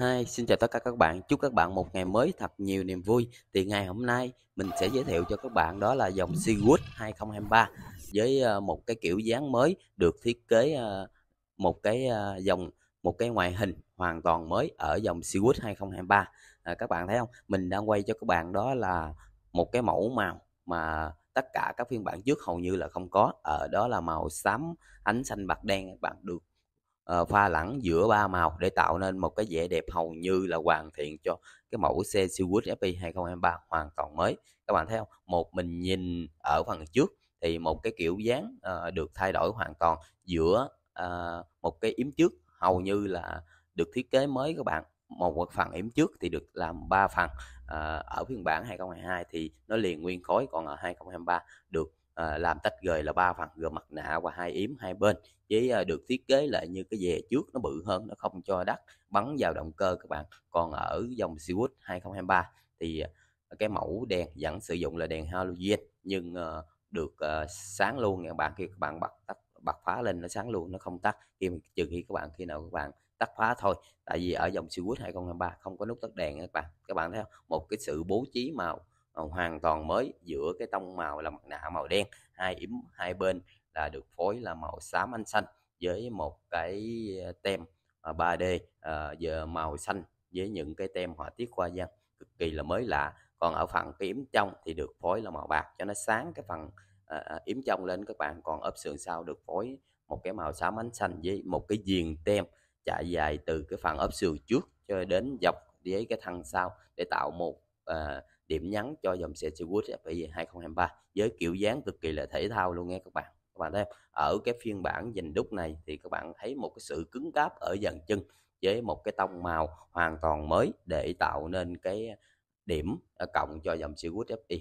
Hi, xin chào tất cả các bạn. Chúc các bạn một ngày mới thật nhiều niềm vui. Thì ngày hôm nay mình sẽ giới thiệu cho các bạn đó là dòng Seawood 2023 với ờ, một cái kiểu dáng mới được thiết kế ờ, một cái ờ, dòng một cái ngoại hình hoàn toàn mới ở dòng Seawood 2023. À, các bạn thấy không? Mình đang quay cho các bạn đó là một cái mẫu màu mà tất cả các phiên bản trước hầu như là không có ở đó là màu xám ánh xanh bạc đen các bạn được Ờ, pha lẫn giữa ba màu để tạo nên một cái vẻ đẹp hầu như là hoàn thiện cho cái mẫu xe Silwood FP 2023 hoàn toàn mới các bạn thấy không một mình nhìn ở phần trước thì một cái kiểu dáng uh, được thay đổi hoàn toàn giữa uh, một cái yếm trước hầu như là được thiết kế mới các bạn một phần yếm trước thì được làm 3 phần à, ở phiên bản 2022 thì nó liền nguyên khối còn ở 2023 được à, làm tách rời là ba phần gờ mặt nạ và hai yếm hai bên với à, ờ, được thiết kế lại như cái dè trước nó bự hơn nó không cho đất bắn vào động cơ các bạn còn ở dòng Seawood 2023 thì à, cái mẫu đèn vẫn sử dụng là đèn halogen nhưng à, được à, sáng luôn các bạn khi các bạn bật tắt bật phá lên nó sáng luôn nó không tắt khi trừ khi các bạn khi nào các bạn tắt phá thôi tại vì ở dòng Seawood 2023 không có nút tắt đèn các bạn các bạn thấy không một cái sự bố trí màu Ờ, hoàn toàn mới giữa cái tông màu là mặt nạ màu đen hai yếm hai bên là được phối là màu xám anh xanh với một cái ờ, tem 3D ờ, giờ màu xanh với những cái tem họa tiết hoa văn cực kỳ là mới lạ còn ở phần cái yếm trong thì được phối là màu bạc cho nó sáng cái phần yếm trong lên các bạn còn ốp sườn sau được phối một cái màu xám ánh xanh với một cái viền tem chạy dài từ cái phần ốp sườn trước cho đến dọc với cái thân sau để tạo một à, điểm nhắn cho dòng xe Seawood FPI 2023 với kiểu dáng cực kỳ là thể thao luôn nghe các bạn các bạn thấy không? ở cái phiên bản dành đúc này thì các bạn thấy một cái sự cứng cáp ở dàn chân với một cái tông màu hoàn toàn mới để tạo nên cái điểm à, cộng cho dòng Seawood FI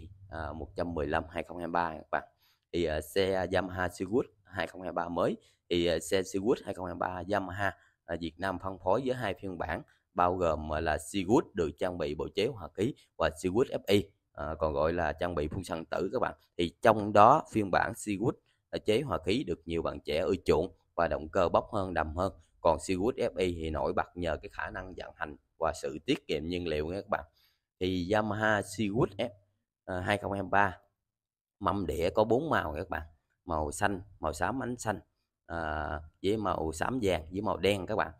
115 2023 các bạn thì à, xe Yamaha Seawood 2023 mới thì à, xe Seawood 2023 Yamaha Việt Nam phân phối với hai phiên bản bao gồm là Seawood được trang bị bộ chế hòa khí và Seawood FI à, còn gọi là trang bị phun xăng tử các bạn thì trong đó phiên bản Seawood à, chế hòa khí được nhiều bạn trẻ ưa chuộng và động cơ bốc hơn đầm hơn còn Seawood FI thì nổi bật nhờ cái khả năng vận hành và sự tiết kiệm nhiên liệu nha các bạn thì Yamaha Seawood F 2023 à, mâm đĩa có bốn màu các bạn màu xanh màu xám ánh xanh à, với màu xám vàng với màu đen các bạn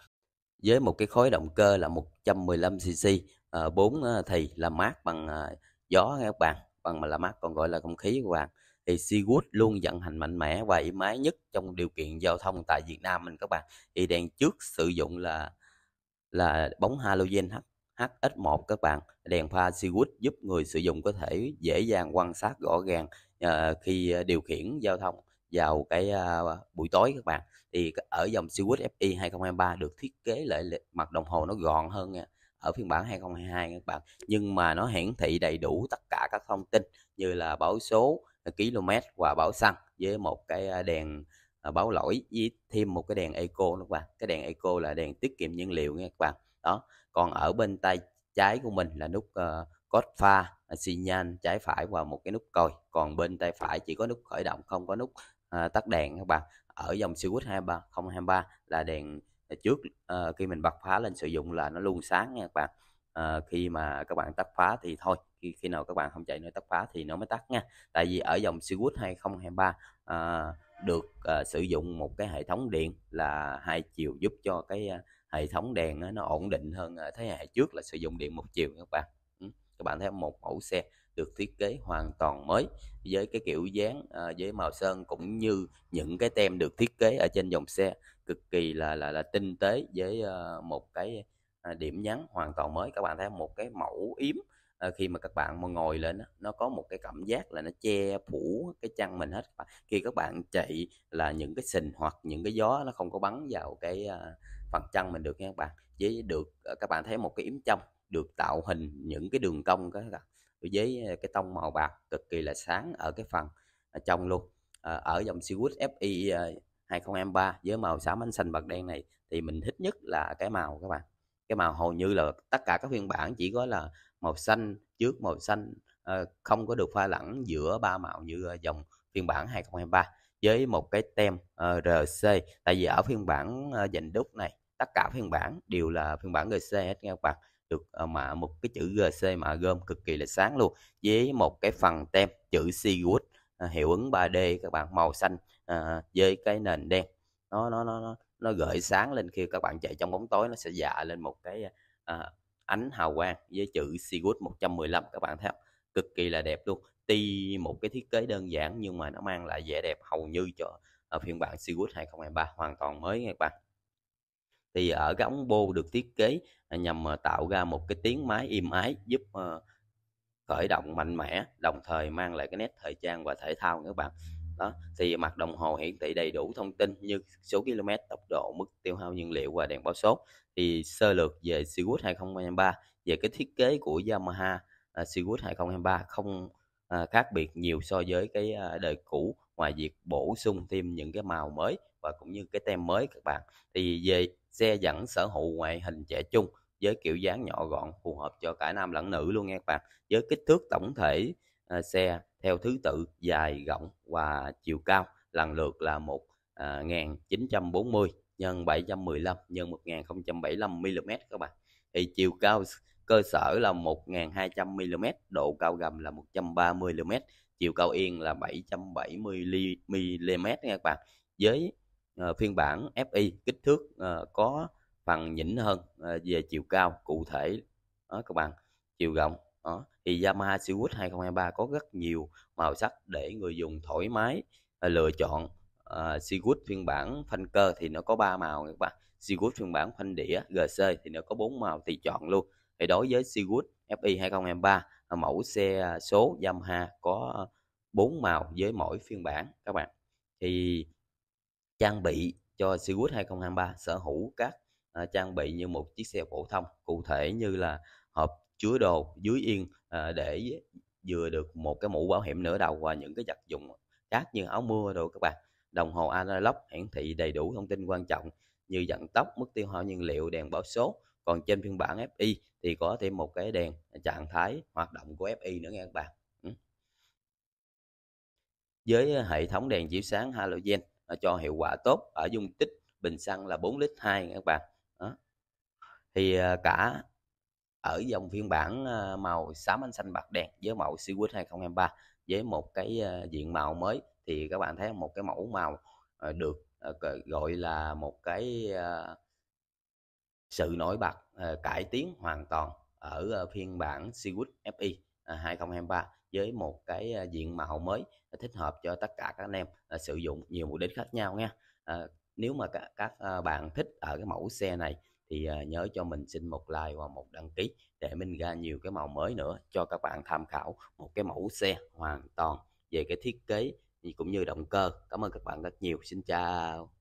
với một cái khối động cơ là 115cc, à, 4 thì làm mát bằng à, gió các bạn, bằng mà làm mát còn gọi là không khí các bạn. Thì Seawood luôn vận hành mạnh mẽ và êm ái nhất trong điều kiện giao thông tại Việt Nam mình các bạn. Thì đèn trước sử dụng là là bóng halogen H HX1 các bạn. Đèn pha Seawood giúp người sử dụng có thể dễ dàng quan sát rõ ràng uh, khi ờ, điều khiển giao thông vào cái buổi tối các bạn thì ở dòng Seawood FI 2023 được thiết kế lại mặt đồng hồ nó gọn hơn nha ở phiên bản 2022 các bạn nhưng mà nó hiển thị đầy đủ tất cả các thông tin như là báo số à, km và báo xăng với một cái đèn à, báo lỗi với thêm một cái đèn eco nữa các bạn cái đèn eco là đèn tiết kiệm nhiên liệu nha các bạn đó còn ở bên tay trái của mình là nút uh, ờ, cốt pha à, xi nhan trái phải và một cái nút còi còn bên tay phải chỉ có nút khởi động không có nút À, tắt đèn các bạn ở dòng Civic 2023 là đèn à, trước à, khi mình bật khóa lên sử dụng là nó luôn sáng nha các bạn à, khi mà các bạn tắt khóa thì thôi khi, khi nào các bạn không chạy nữa tắt khóa thì nó mới tắt nha tại vì ở dòng Civic 2023 à, được à, sử dụng một cái hệ thống điện là hai chiều giúp cho cái à, hệ thống đèn nó ổn định hơn à, thế hệ trước là sử dụng điện một chiều các bạn ừ, các bạn thấy một mẫu xe được thiết kế hoàn toàn mới với cái kiểu dáng à, với màu sơn cũng như những cái tem được thiết kế ở trên dòng xe cực kỳ là là là tinh tế với à, một cái à, điểm nhấn hoàn toàn mới các bạn thấy một cái mẫu yếm à, khi mà các bạn mà ngồi lên nó có một cái cảm giác là nó che phủ cái chân mình hết khi các bạn chạy là những cái sình hoặc những cái gió nó không có bắn vào cái à, phần chân mình được nha các bạn với được à, các bạn thấy một cái yếm trong được tạo hình những cái đường cong các bạn với ờ, cái tông màu bạc cực kỳ là sáng ở cái phần ở ờ, trong luôn ờ, ở dòng Seawood FI 2023 với màu xám ánh xanh bạc đen này thì mình thích nhất là cái màu các bạn cái màu hầu như là tất cả các phiên bản chỉ có là màu xanh trước màu xanh không có được pha lẫn giữa ba màu như dòng phiên bản 2023 với một cái tem RC tại vì ở phiên bản dành đúc này tất cả phiên bản đều là phiên bản rc hết nha các bạn được ờ, mạ một cái chữ GC mạ gom cực kỳ là sáng luôn với một cái phần tem chữ Seawood ờ, hiệu ứng 3D các bạn màu xanh ờ, với cái nền đen nó nó nó nó nó gợi sáng lên khi các bạn chạy trong bóng tối nó sẽ dạ lên một cái ánh hào quang với chữ Seawood 115 các bạn thấy không? cực kỳ là đẹp luôn tuy một cái thiết kế đơn giản nhưng mà nó mang lại vẻ đẹp hầu như cho phiên bản Seawood 2023 hoàn toàn mới các bạn thì ở cái ống bô được thiết kế à, nhằm à, tạo ra một cái tiếng máy im ái giúp ờ, khởi động mạnh mẽ đồng thời mang lại cái nét thời trang và thể thao các bạn đó thì mặt đồng hồ hiển thị đầy đủ thông tin như số km tốc độ mức tiêu hao nhiên liệu và đèn báo số thì sơ lược về Seawood 2023 về cái thiết kế của Yamaha uh, à, 2023 không khác biệt nhiều so với cái đời cũ ngoài việc bổ sung thêm những cái màu mới và cũng như cái tem mới các bạn thì về xe dẫn sở hữu ngoại hình trẻ trung với kiểu dáng nhỏ gọn phù hợp cho cả nam lẫn nữ luôn nha các bạn với kích thước tổng thể uh, xe theo thứ tự dài rộng và chiều cao lần lượt là một uh, ờ, 1940 nhân 715 nhân 1075 mm các bạn thì chiều cao cơ sở là 1200 mm độ cao gầm là 130 mm chiều cao yên là 770 mm nha các bạn với Ờ, phiên bản FI kích thước ờ, có phần nhỉnh hơn ờ, về chiều cao cụ thể đó các bạn chiều rộng đó. thì Yamaha Siwoox 2023 có rất nhiều màu sắc để người dùng thoải mái lựa chọn uh, Siwoox phiên bản phanh cơ thì nó có ba màu các bạn Siwoox phiên bản phanh đĩa GC thì nó có bốn màu thì chọn luôn thì đối với Siwoox FI 2023 mẫu xe số Yamaha có bốn màu với mỗi phiên bản các bạn thì trang bị cho Seawood 2023 sở hữu các à, trang bị như một chiếc xe phổ thông cụ thể như là hộp chứa đồ dưới yên à, để vừa được một cái mũ bảo hiểm nửa đầu và những cái vật dụng khác như áo mưa đồ các bạn đồng hồ analog hiển thị đầy đủ thông tin quan trọng như vận tốc mức tiêu hao nhiên liệu đèn báo số còn trên phiên bản FI thì có thêm một cái đèn trạng thái hoạt động của FI nữa nghe các bạn với hệ thống đèn chiếu sáng halogen Ờ, cho hiệu quả tốt ở dung tích bình xăng là 4 lít 2 các bạn đó. thì ờ, cả ở dòng phiên bản ờ, màu xám ánh xanh bạc đèn với mẫu Seawood 2023 với một cái diện màu mới thì các bạn thấy một cái mẫu màu được gọi là một cái sự nổi bật cải tiến hoàn toàn ở phiên bản Seawood FI 2023 với một cái à, diện mạo mới thích hợp cho tất cả các anh em à, sử dụng nhiều mục đích khác nhau nha à, nếu mà các, các bạn thích ở cái mẫu xe này thì nhớ cho mình xin một like và một đăng ký để mình ra nhiều cái màu mới nữa cho các bạn tham khảo một cái mẫu xe hoàn toàn về cái thiết kế cũng như động cơ cảm ơn các bạn rất nhiều xin chào